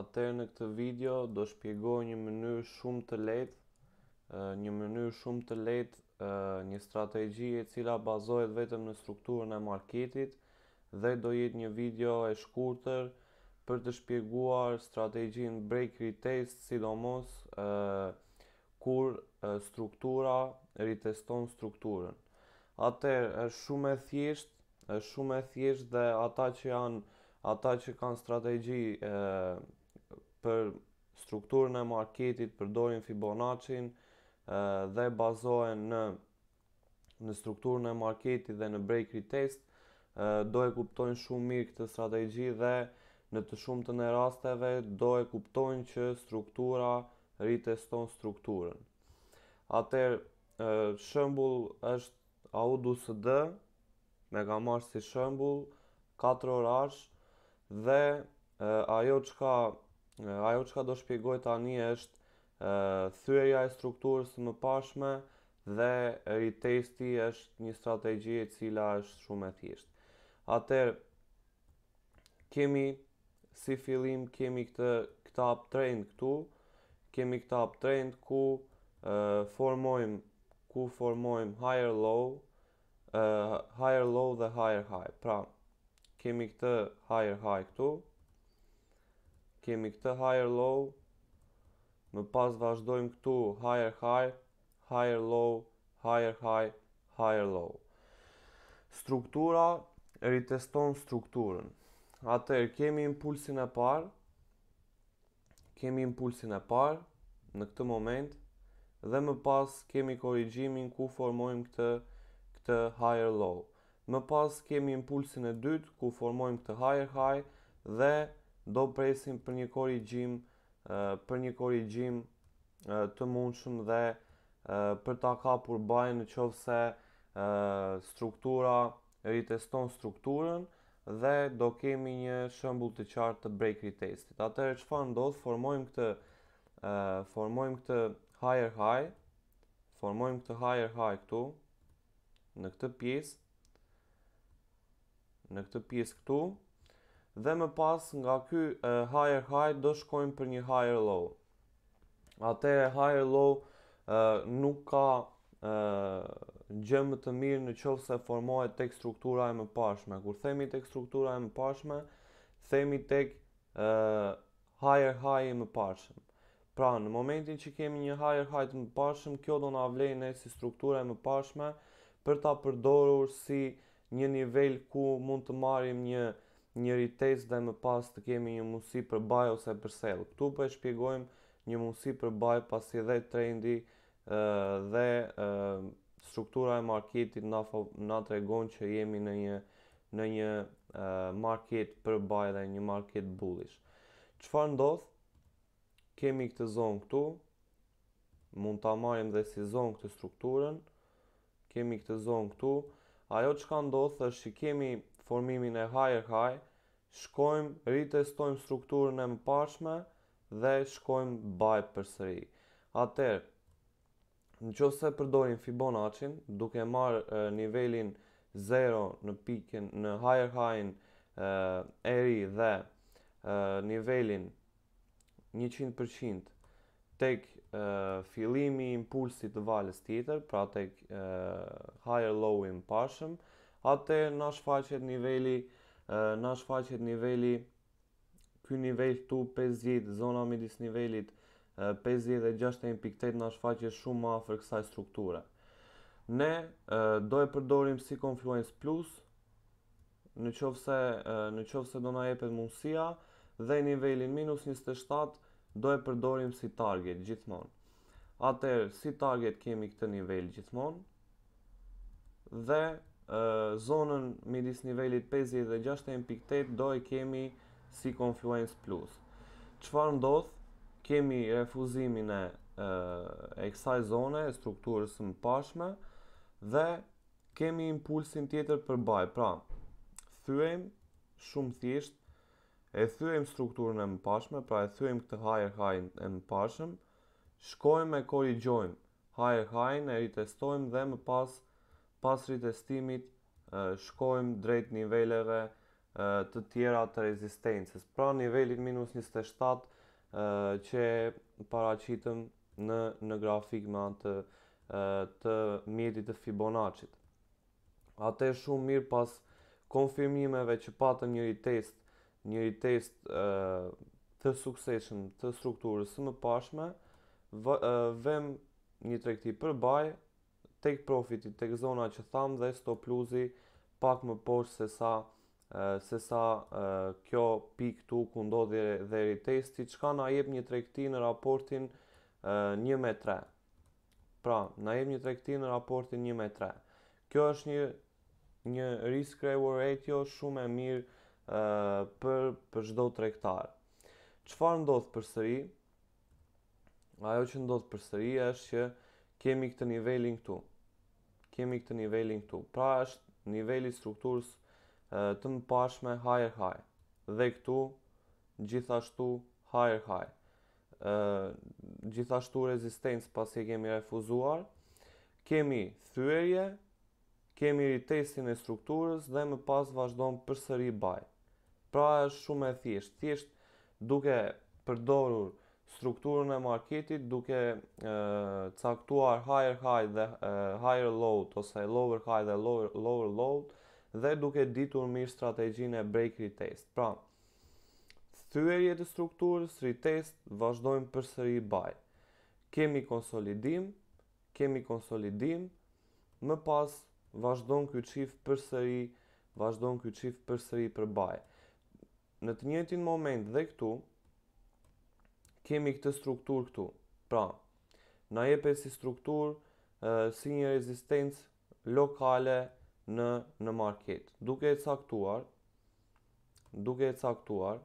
Atëherë në këtë video do shpjegoj një mënyrë shumë të lehtë, një mënyrë shumë të lehtë, një strategji e cila bazohet vetëm në strukturën e marketit dhe do jetë një video e shkurtër për të shpjeguar strategjin break retest, sidomos kur struktura riteston strukturën. Atëherë është shumë e thjeshtë, është shumë e thjeshtë dhe ata që janë ata që kanë strategji e, për strukturën e marketit, përdorin Fibonacin dhe bazohen në në strukturën e marketit dhe në break retest, do e kuptojnë shumë mirë këtë strategji dhe në të shumë të në rasteve do e kuptojnë që struktura riteston strukturën. Atër, shëmbull është Audus D, me ka marrë si shëmbull, 4 orash, dhe ajo që ka ajo që ka do shpjegoj tani është thyrja e strukturës më pashme dhe retesti është një strategji e cila është shumë e thjeshtë. Atër, kemi si fillim, kemi këtë, këtë uptrend këtu, kemi këtë uptrend ku uh, formojmë ku formojmë higher low, higher low dhe higher high. Pra, kemi këtë higher high këtu, kemi këtë higher low më pas vazhdojmë këtu higher high higher low higher high higher low struktura riteston strukturën Atër, kemi impulsin e parë kemi impulsin e parë në këtë moment dhe më pas kemi korrigjimin ku formojmë këtë këtë higher low më pas kemi impulsin e dytë ku formojmë këtë higher high dhe do presim për një kori gjim, për një kori gjim të mundshëm dhe për ta ka për në qovë se struktura riteston strukturën dhe do kemi një shëmbull të qartë të break retestit. Atër e shfarë ndodhë, formojmë këtë formojmë këtë higher high formojmë këtë higher high këtu në këtë pjesë në këtë pjesë këtu Dhe më pas nga ky higher high do shkojmë për një higher low. Atë higher low nuk ka gjë më të mirë në qovë se formohet tek struktura e më pashme Kur themi tek struktura e më pashme Themi tek uh, higher high e më pashme Pra në momentin që kemi një higher high të më pashme Kjo do në avlejnë e si struktura e më pashme Për ta përdorur si një nivel ku mund të marim një një test dhe më pas të kemi një mundësi për baj ose për sell. Këtu për po e shpjegojmë një mundësi për baj pasi dhe trendi dhe struktura e marketit nga të regon që jemi në një, në një market për baj dhe një market bullish. Qëfar ndodhë? Kemi këtë zonë këtu, mund të amarim dhe si zonë këtë strukturën, kemi këtë zonë këtu, ajo që ka ndodhë është që kemi formimin e higher high, shkojmë, ritestojmë strukturën e mëparshme dhe shkojmë buy për sëri. Atër, në që se përdojnë Fibonacci, duke marë nivelin 0 në pikën në higher high-in e ri dhe nivelin 100% tek filimi fillimi i impulsit të valës tjetër, pra tek higher low-in atë na shfaqet niveli na shfaqet niveli ky nivel këtu 50 zona midis nivelit 50 dhe 61.8 na shfaqet shumë më afër kësaj strukture. Ne do e përdorim si Confluence Plus në qovë se, në qovë se do na jepet mundësia dhe nivelin minus 27 do e përdorim si target gjithmonë. Atër, si target kemi këtë nivel gjithmonë dhe zonën midis nivelit 50 dhe do e kemi si Confluence Plus. Qëfar ndodh? Kemi refuzimin e, e kësaj zone, e strukturës më pashme, dhe kemi impulsin tjetër për baj. Pra, thyem shumë thjesht, e thyem strukturën e më pashme, pra e thyem këtë higher high e më pashme, shkojmë e korrigjojmë higher high, e ritestojmë dhe më pasë pas rritestimit shkojmë drejt niveleve të tjera të rezistencës. Pra nivelin minus 27 që paracitëm në, në grafikma të, të mjetit të Fibonacit. Ate shumë mirë pas konfirmimeve që patëm një test, njëri test të sukseshëm të strukturës së më pashme, vëm një trekti për baj take profiti, take zona që thamë dhe stop lose pak më poshtë se sa se sa kjo pikë tu ku ndodhi dhe retesti, që ka na jep një trekti në raportin 1 me 3. Pra, na jep një trekti në raportin 1 me 3. Kjo është një, një risk reward ratio shumë e mirë për, për çdo tregtar. Qëfar ndodhë për sëri? Ajo që ndodhë për sëri është që kemi këtë nivelin këtu kemi këtë nivelin këtu. Pra është niveli strukturës të më pashme higher high. Dhe këtu gjithashtu higher high. gjithashtu rezistencë pas e kemi refuzuar. Kemi thyërje, kemi ritesin e strukturës dhe më pas vazhdojmë për sëri baj. Pra është shumë e thjeshtë. Thjesht duke përdorur strukturën e marketit duke e, caktuar higher high dhe e, higher low ose lower high dhe lower lower low dhe duke ditur mirë strategjinë e break retest. Pra, thyerjet e strukturës retest vazhdojnë përsëri buy. Kemi konsolidim, kemi konsolidim, më pas vazhdon ky çift përsëri, vazhdon ky çift përsëri për buy. Në të njëjtin moment dhe këtu, kemi këtë struktur këtu. Pra, na jepe si struktur, si një rezistencë lokale në, në market. Duke e caktuar, duke e caktuar,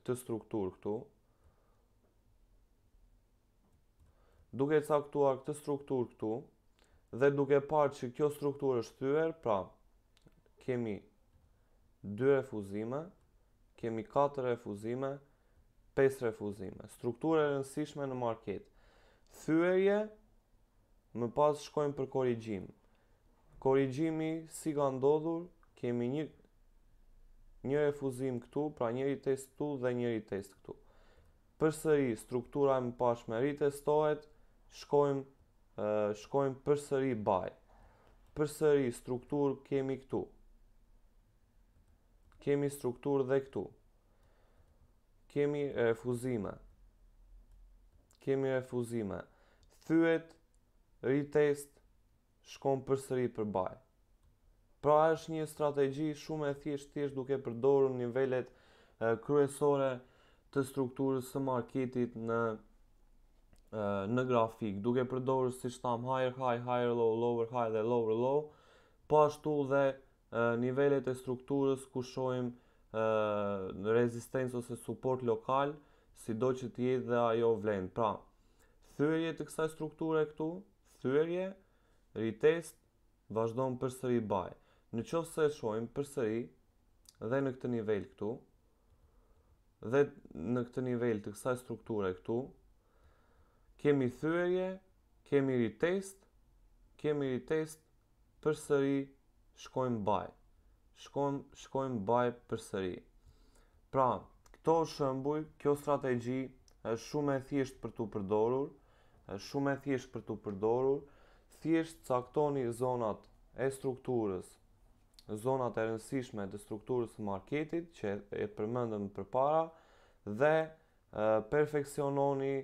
këtë struktur këtu, duke caktuar këtë struktur këtu dhe duke parë që kjo struktur është thyër, pra kemi dy refuzime, kemi katër refuzime, 5 refuzime, struktura e rëndësishme në market. Fyerje, më pas shkojmë për korrigjim. Korrigjimi, si ka ndodhur, kemi një një refuzim këtu, pra njëri test këtu dhe njëri test këtu. Përsëri struktura më pas ritestohet, shkojmë shkojmë përsëri buy. Përsëri struktur kemi këtu. Kemi struktur dhe këtu kemi refuzime. Kemi refuzime. Thyet, retest, shkon për sëri për baj. Pra është një strategi shumë e thjesht thjesht duke përdoru nivellet kryesore të strukturës së marketit në në grafik, duke përdorë si shtam higher high, higher low, lower high dhe lower low, pashtu po dhe nivellet e strukturës ku shojmë rezistencë ose support lokal si do që t'je dhe ajo vlenë. Pra, thyrje të kësaj strukture e këtu, thyrje, retest, vazhdojmë përsëri baj. Në qofë se e shojmë përsëri dhe në këtë nivel këtu, dhe në këtë nivel të kësaj strukture e këtu, kemi thyrje, kemi retest, kemi retest, përsëri shkojmë buy shkojmë shkojmë baj përsëri. Pra, këto shembuj, kjo strategji është shumë e thjeshtë për tu përdorur, është shumë e thjeshtë për tu përdorur, thjesht caktoni zonat e strukturës, zonat e rëndësishme të strukturës së marketit që e përmendëm më parë dhe perfeksiononi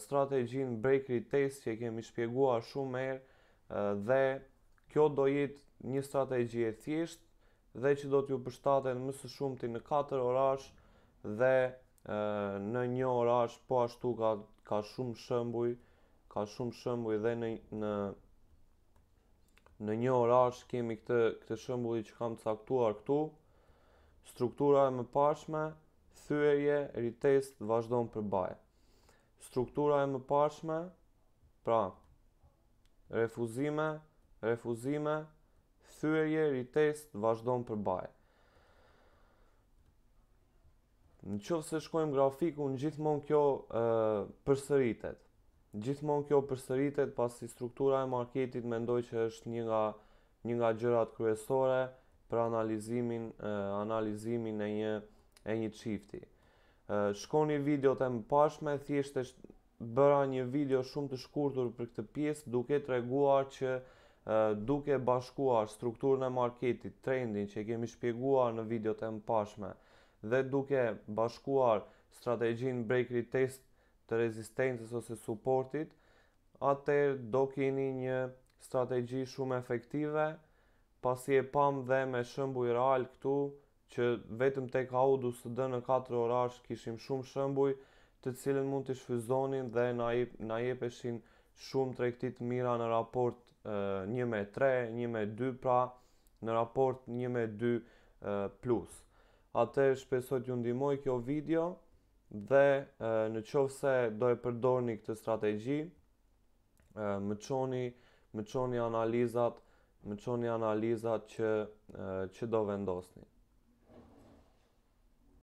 strategjin break retest që e kemi shpjeguar shumë herë dhe kjo do jetë një strategji e thjesht dhe që do t'ju përshtaten më së shumti në 4 orash dhe në një orash po ashtu ka, ka shumë shëmbuj, ka shumë shëmbuj dhe në, në, në një orash kemi këtë, këtë shëmbuj që kam caktuar këtu. Struktura e më pashme, thyërje, ritest, vazhdojmë për baje. Struktura e më pashme, pra, refuzime, refuzime, refuzime, thyrje, test, vazhdon për baj. Në qëfë se shkojmë grafiku, në gjithmon kjo e, përsëritet. Gjithmon kjo përsëritet pasi struktura e marketit mendoj që është një nga, një nga gjërat kryesore për analizimin, e, analizimin e një, e një qifti. ë shkoni video të më pashme, thjesht të bëra një video shumë të shkurtur për këtë pjesë duke të reguar që duke bashkuar strukturën e marketit, trendin që kemi shpjeguar në videot e pashme dhe duke bashkuar strategjin break retest të rezistencës ose supportit, atër do keni një strategji shumë efektive, pasi e pam dhe me shëmbuj real këtu, që vetëm tek audu së dë në 4 orash kishim shumë shëmbuj, të cilën mund të shfyzonin dhe na jepeshin shumë trektit mira në raport 1 eh, me 3, 1 me 2, pra në raport 1 me 2 eh, plus. Ate shpesoj ju ndimoj kjo video dhe eh, në qovë se do e përdorni këtë strategji, më qoni më qoni analizat më qoni analizat që do vendosni.